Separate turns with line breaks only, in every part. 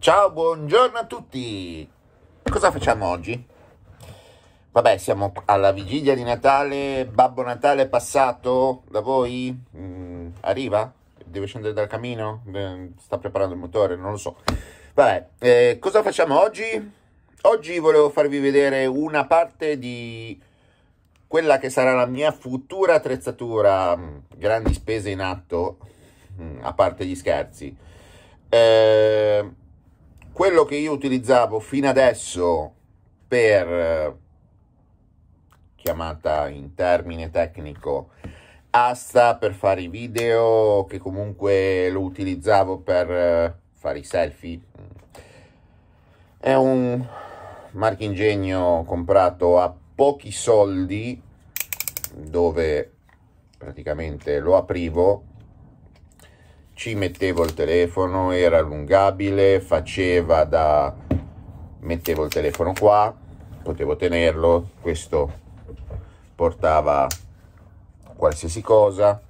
Ciao, buongiorno a tutti! Cosa facciamo oggi? Vabbè, siamo alla vigilia di Natale, Babbo Natale è passato da voi? Mm, arriva? Deve scendere dal camino? Sta preparando il motore, non lo so. Vabbè, eh, cosa facciamo oggi? Oggi volevo farvi vedere una parte di quella che sarà la mia futura attrezzatura, mm, grandi spese in atto, mm, a parte gli scherzi. Eh, quello che io utilizzavo fino adesso per eh, chiamata in termine tecnico asta per fare i video che comunque lo utilizzavo per eh, fare i selfie è un marchingegno comprato a pochi soldi dove praticamente lo aprivo ci mettevo il telefono, era allungabile, faceva da... mettevo il telefono qua, potevo tenerlo, questo portava qualsiasi cosa,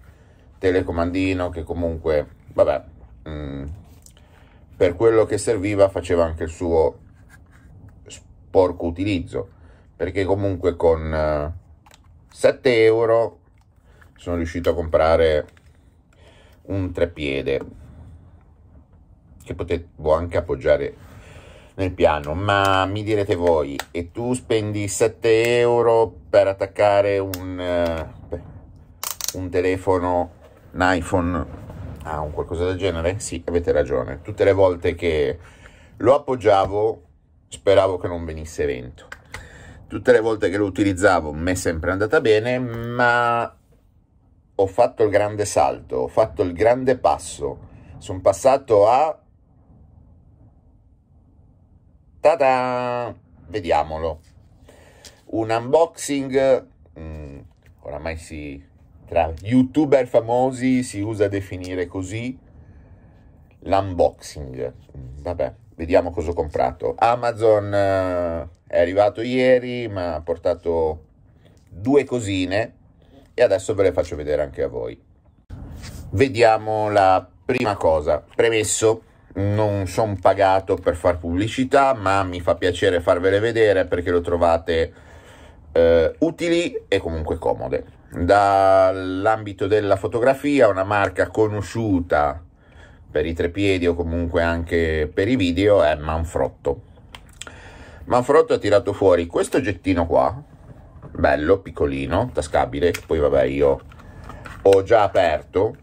telecomandino che comunque, vabbè, mh, mm, per quello che serviva faceva anche il suo sporco utilizzo, perché comunque con 7 eh, euro sono riuscito a comprare un treppiede che potevo anche appoggiare nel piano, ma mi direte voi, e tu spendi 7 euro per attaccare un, uh, un telefono, un iPhone a ah, un qualcosa del genere? Sì, avete ragione. Tutte le volte che lo appoggiavo speravo che non venisse vento. Tutte le volte che lo utilizzavo mi è sempre andata bene, ma ho fatto il grande salto, ho fatto il grande passo, sono passato a... Ta-da! Vediamolo. Un unboxing, mh, mm, oramai si... tra youtuber famosi si usa definire così, l'unboxing. Vabbè, vediamo cosa ho comprato. Amazon eh, è arrivato ieri, mi ha portato due cosine e adesso ve le faccio vedere anche a voi. Vediamo la prima cosa, premesso non sono pagato per far pubblicità ma mi fa piacere farvele vedere perché lo trovate eh, utili e comunque comode dall'ambito della fotografia una marca conosciuta per i trepiedi o comunque anche per i video è Manfrotto Manfrotto ha tirato fuori questo oggettino qua bello, piccolino, tascabile, poi vabbè io ho già aperto,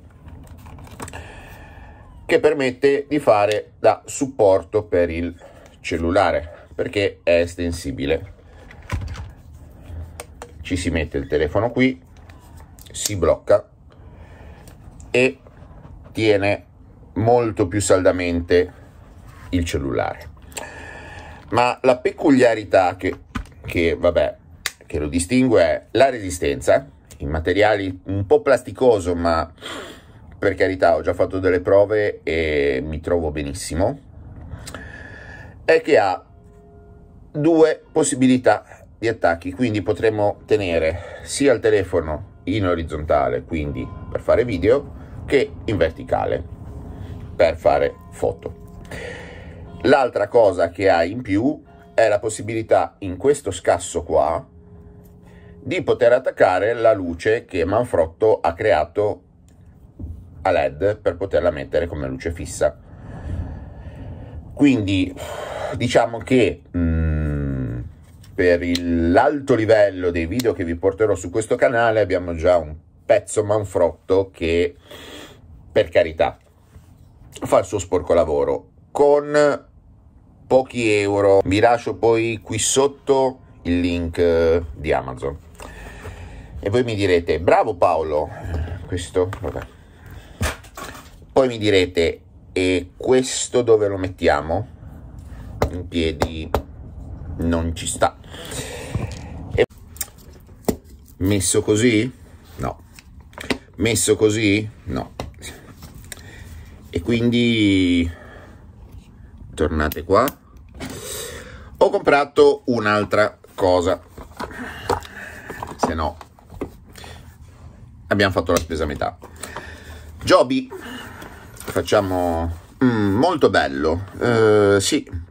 che permette di fare da supporto per il cellulare, perché è estensibile. Ci si mette il telefono qui, si blocca e tiene molto più saldamente il cellulare. Ma la peculiarità che, che vabbè, che lo distingue è la resistenza, in materiali un po' plasticoso, ma per carità ho già fatto delle prove e mi trovo benissimo, è che ha due possibilità di attacchi, quindi potremmo tenere sia il telefono in orizzontale, quindi per fare video, che in verticale, per fare foto. L'altra cosa che ha in più è la possibilità in questo scasso qua di poter attaccare la luce che Manfrotto ha creato a LED per poterla mettere come luce fissa. Quindi diciamo che mh, mm, per l'alto livello dei video che vi porterò su questo canale abbiamo già un pezzo Manfrotto che per carità fa il suo sporco lavoro con pochi euro. Vi lascio poi qui sotto il link eh, di Amazon. E voi mi direte, bravo Paolo, questo, vabbè. Poi mi direte, e questo dove lo mettiamo? In piedi non ci sta. E... Messo così? No. Messo così? No. E quindi tornate qua ho comprato un'altra qualcosa, se no abbiamo fatto la spesa a metà. Joby, facciamo mm, molto bello, uh, sì,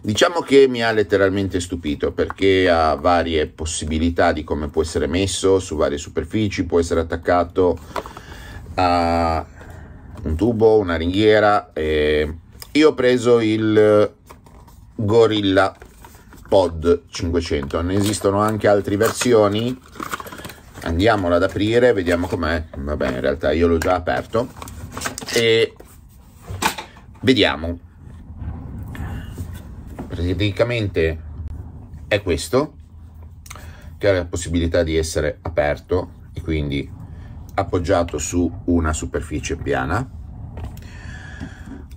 Diciamo che mi ha letteralmente stupito perché ha varie possibilità di come può essere messo su varie superfici, può essere attaccato a un tubo, una ringhiera. io ho preso il Gorilla Pod 500. Ne esistono anche altre versioni. Andiamola ad aprire, vediamo com'è. Vabbè, in realtà io l'ho già aperto. E vediamo. Praticamente è questo, che ha la possibilità di essere aperto e quindi appoggiato su una superficie piana.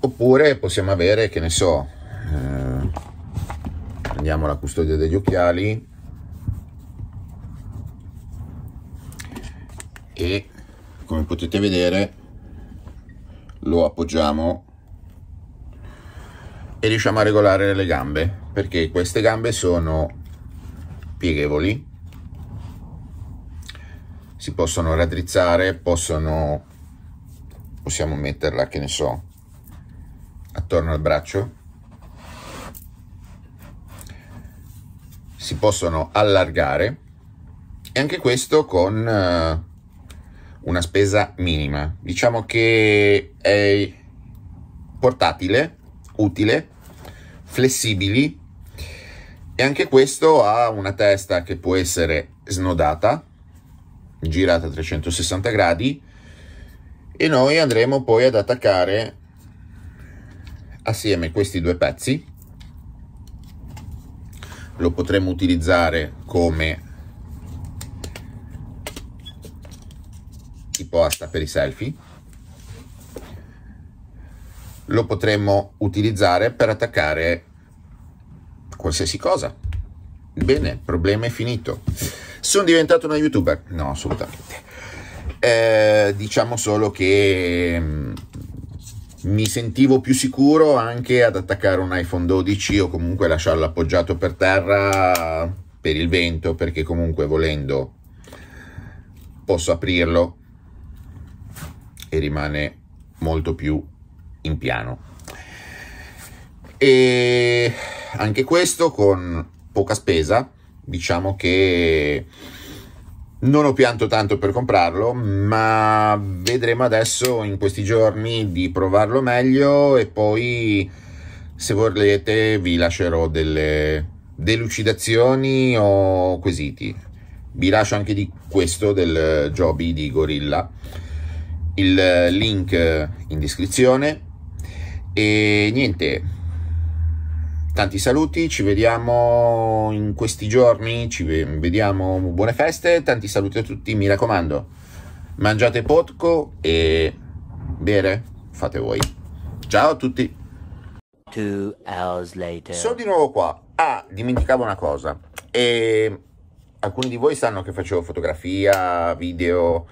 Oppure possiamo avere, che ne so, eh, prendiamo la custodia degli occhiali e come potete vedere lo appoggiamo e riusciamo a regolare le gambe perché queste gambe sono pieghevoli si possono raddrizzare possono possiamo metterla che ne so attorno al braccio si possono allargare e anche questo con eh, una spesa minima. Diciamo che è portatile, utile, flessibili e anche questo ha una testa che può essere snodata, girata a 360 gradi e noi andremo poi ad attaccare assieme questi due pezzi lo potremmo utilizzare come tipo asta per i selfie lo potremmo utilizzare per attaccare qualsiasi cosa bene problema è finito sono diventato una youtuber no assolutamente eh, diciamo solo che mm, mi sentivo più sicuro anche ad attaccare un iPhone 12 o comunque lasciarlo appoggiato per terra per il vento perché comunque volendo posso aprirlo e rimane molto più in piano e anche questo con poca spesa diciamo che non ho pianto tanto per comprarlo, ma vedremo adesso in questi giorni di provarlo meglio e poi se volete vi lascerò delle delucidazioni o quesiti. Vi lascio anche di questo del Joby di Gorilla. Il link in descrizione. E niente, tanti saluti, ci vediamo in questi giorni, ci vediamo, buone feste, tanti saluti a tutti, mi raccomando, mangiate potco e bere, fate voi. Ciao a tutti! Sono di nuovo qua. Ah, dimenticavo una cosa. E alcuni di voi sanno che facevo fotografia, video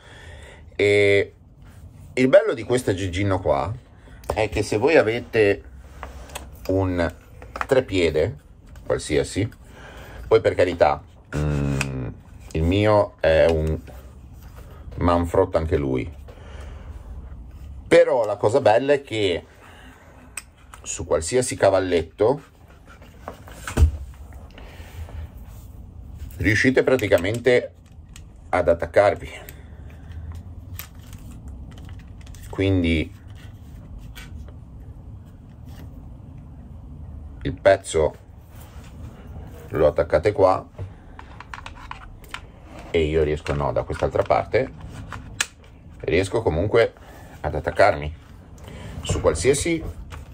e il bello di questa Gigino qua è che se voi avete un Trepiede, qualsiasi. Poi per carità, mm, il mio è un Manfrotto anche lui. Però la cosa bella è che su qualsiasi cavalletto riuscite praticamente ad attaccarvi. Quindi il pezzo lo attaccate qua e io riesco no da quest'altra parte riesco comunque ad attaccarmi su qualsiasi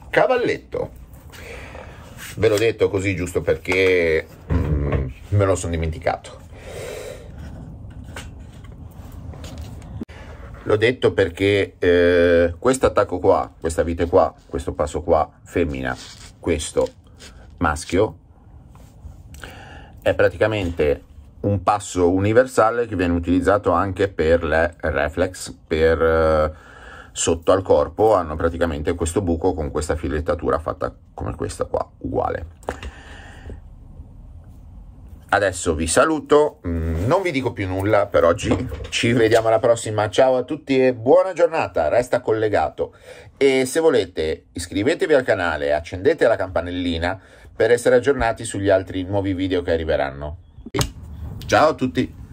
cavalletto ve l'ho detto così giusto perché mm, me lo sono dimenticato l'ho detto perché eh, questo attacco qua questa vite qua questo passo qua femmina questo maschio è praticamente un passo universale che viene utilizzato anche per le reflex, per eh, sotto al corpo hanno praticamente questo buco con questa filettatura fatta come questa qua, uguale. Adesso vi saluto, mm, non vi dico più nulla per oggi, ci vediamo alla prossima, ciao a tutti e buona giornata, resta collegato e se volete iscrivetevi al canale, e accendete la campanellina per essere aggiornati sugli altri nuovi video che arriveranno. Ciao a tutti!